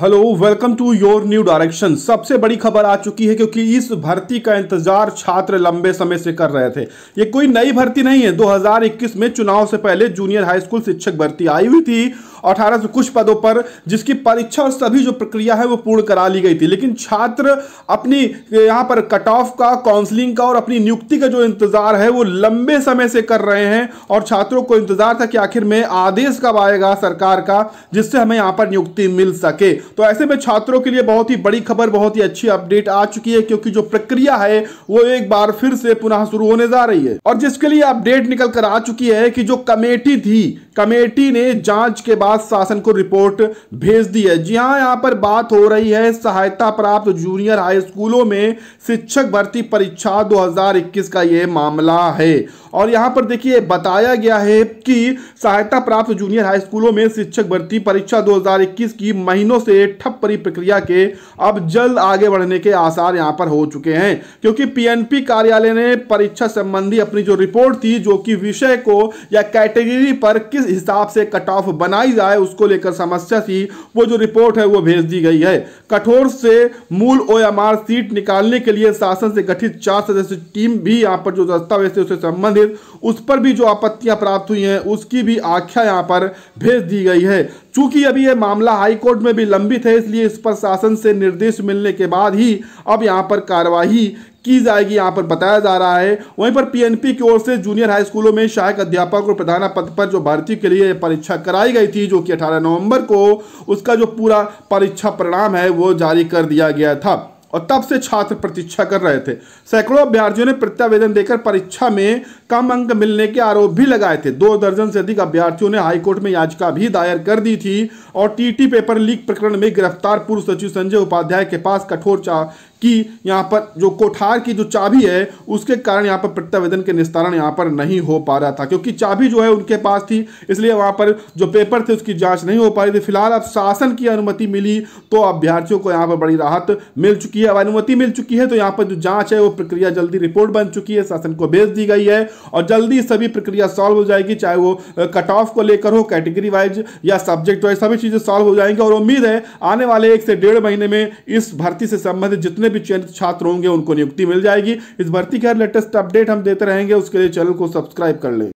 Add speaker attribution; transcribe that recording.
Speaker 1: hello welcome to your new direction सबसे बड़ी खबर आ चुकी है क्योंकि इस भर्ती का इंतजार छात्र लंबे समय से कर रहे थे ये कोई नई भर्ती नहीं है 2021 में चुनाव से पहले जूनियर हाई स्कूल शिक्षक भर्ती आई हुई थी अठारह सौ कुछ पदों पर जिसकी परीक्षा और सभी जो प्रक्रिया है वो पूर्ण करा ली गई थी लेकिन छात्र अपनी यहाँ पर कट ऑफ का काउंसलिंग का और अपनी नियुक्ति का जो इंतजार है वो लंबे समय से कर रहे हैं और छात्रों को इंतजार था कि आखिर में आदेश कब आएगा सरकार का जिससे हमें यहाँ पर नियुक्ति मिल सके तो ऐसे में छात्रों के लिए बहुत ही बड़ी खबर बहुत ही अच्छी अपडेट आ चुकी है क्योंकि जो प्रक्रिया है वो एक बार फिर से पुनः शुरू होने जा रही है और जिसके लिए अपडेट निकल कर आ चुकी है कि जो कमेटी थी कमेटी ने जांच के बाद बाद शासन को रिपोर्ट भेज दी है जी हाँ यहाँ पर बात हो रही है सहायता प्राप्त जूनियर हाई स्कूलों में शिक्षक भर्ती परीक्षा 2021 का ये मामला है और यहाँ पर देखिए बताया गया है कि सहायता प्राप्त जूनियर हाई स्कूलों में शिक्षक भर्ती परीक्षा 2021 की महीनों से ठप पड़ी प्रक्रिया के अब जल्द आगे बढ़ने के आसार यहाँ पर हो चुके हैं क्योंकि पीएनपी कार्यालय ने परीक्षा संबंधी अपनी जो रिपोर्ट थी जो कि विषय को या कैटेगरी पर किस हिसाब से कट ऑफ बनाई तारीख आए उसको लेकर समस्या थी वो जो रिपोर्ट है वो भेज दी गई है कठोर से मूल ओएमआर सीट निकालने के लिए शासन से गठित चार सदस्य टीम भी यहाँ पर जो दस्तावेज थे उससे संबंधित उस पर भी जो आपत्तियां प्राप्त हुई हैं उसकी भी आख्या यहाँ पर भेज दी गई है चूंकि अभी यह मामला हाईकोर्ट में भी लंबित है इसलिए इस पर शासन से निर्देश मिलने के बाद ही अब यहाँ पर कार्यवाही की जाएगी यहाँ पर बताया जा रहा है वहीं पर पीएनपी की ओर से जूनियर हाई स्कूलों में सहायक अध्यापक और प्रधान पद पर जो भर्ती के लिए परीक्षा कराई गई थी जो कि 18 नवंबर को उसका जो पूरा परीक्षा परिणाम है वो जारी कर दिया गया था और तब से छात्र प्रतीक्षा कर रहे थे सैकड़ों अभ्यर्थियों ने प्रत्यावेदन देकर परीक्षा में कम अंक मिलने के आरोप भी लगाए थे दो दर्जन से अधिक अभ्यार्थियों ने हाईकोर्ट में याचिका भी दायर कर दी थी और टीटी पेपर लीक प्रकरण में गिरफ्तार पूर्व सचिव संजय उपाध्याय के पास कठोर कि यहाँ पर जो कोठार की जो चाबी है उसके कारण यहाँ पर प्रत्यावेदन के निस्तारण यहाँ पर नहीं हो पा रहा था क्योंकि चाबी जो है उनके पास थी इसलिए वहाँ पर जो पेपर थे उसकी जांच नहीं हो पा रही थी फिलहाल अब शासन की अनुमति मिली तो अभ्यर्थियों को यहाँ पर बड़ी राहत मिल चुकी है अब अनुमति मिल चुकी है तो यहाँ पर जो जाँच है वो प्रक्रिया जल्दी रिपोर्ट बन चुकी है शासन को भेज दी गई है और जल्दी सभी प्रक्रिया सॉल्व हो जाएगी चाहे वो कट ऑफ को लेकर हो कैटेगरी वाइज या सब्जेक्ट वाइज सभी चीज़ें सॉल्व हो जाएंगी और उम्मीद है आने वाले एक से डेढ़ महीने में इस भर्ती से संबंधित जितने जितने भी चयनित छात्र होंगे उनको नियुक्ति मिल जाएगी इस भर्ती का लेटेस्ट अपडेट हम देते रहेंगे उसके लिए चैनल को सब्सक्राइब कर लें